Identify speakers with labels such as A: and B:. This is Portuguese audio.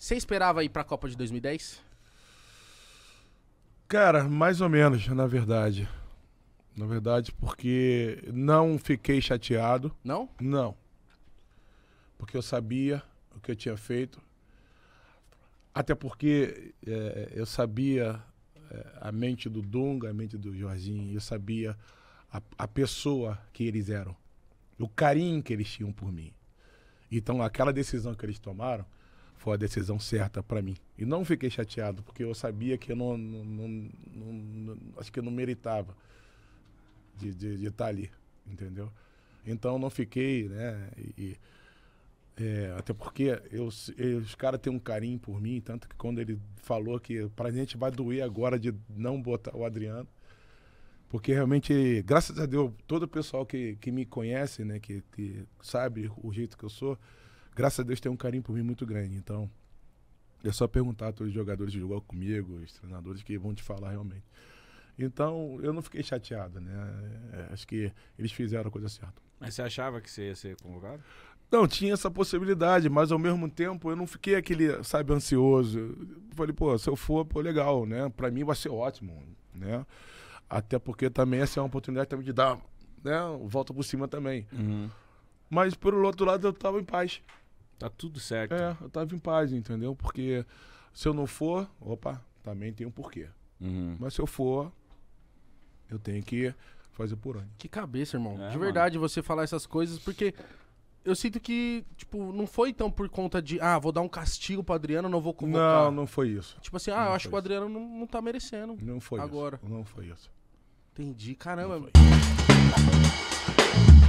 A: Você esperava ir pra Copa de 2010?
B: Cara, mais ou menos, na verdade. Na verdade, porque não fiquei chateado. Não? Não. Porque eu sabia o que eu tinha feito. Até porque é, eu sabia é, a mente do Dunga, a mente do Jorginho, eu sabia a, a pessoa que eles eram, o carinho que eles tinham por mim. Então, aquela decisão que eles tomaram, foi a decisão certa para mim. E não fiquei chateado, porque eu sabia que eu não, não, não, não acho que eu não meritava de, de, de, estar tá ali, entendeu? Então não fiquei, né? E, é, até porque eu, eu, os caras têm um carinho por mim, tanto que quando ele falou que pra gente vai doer agora de não botar o Adriano, porque realmente, graças a Deus, todo o pessoal que, que me conhece, né, que, que sabe o jeito que eu sou, graças a Deus, tem um carinho por mim muito grande. Então, é só perguntar a todos os jogadores que jogam comigo, os treinadores, que vão te falar realmente. Então, eu não fiquei chateado, né? É, acho que eles fizeram a coisa certa. Mas você achava que você ia ser convocado? Não, tinha essa possibilidade, mas ao mesmo tempo eu não fiquei aquele, sabe, ansioso. Eu falei, pô, se eu for, pô, legal, né? Pra mim vai ser ótimo, né? Até porque também essa é uma oportunidade também de dar, né? Volta por cima também. Uhum. Mas, pelo outro lado, eu tava em paz. Tá tudo certo. É, eu tava em paz, entendeu? Porque se eu não for, opa, também tem um porquê. Uhum. Mas se eu for, eu tenho que fazer por onde. Que cabeça, irmão. É, de verdade, mano.
A: você falar essas coisas, porque eu sinto que, tipo, não foi tão por conta de, ah, vou dar um castigo pro Adriano, não vou convocar. Não,
B: não foi isso.
A: Tipo assim, ah, não eu acho que o Adriano não, não tá merecendo. Não foi agora. isso. Agora. Não foi isso. Entendi, caramba. Não foi.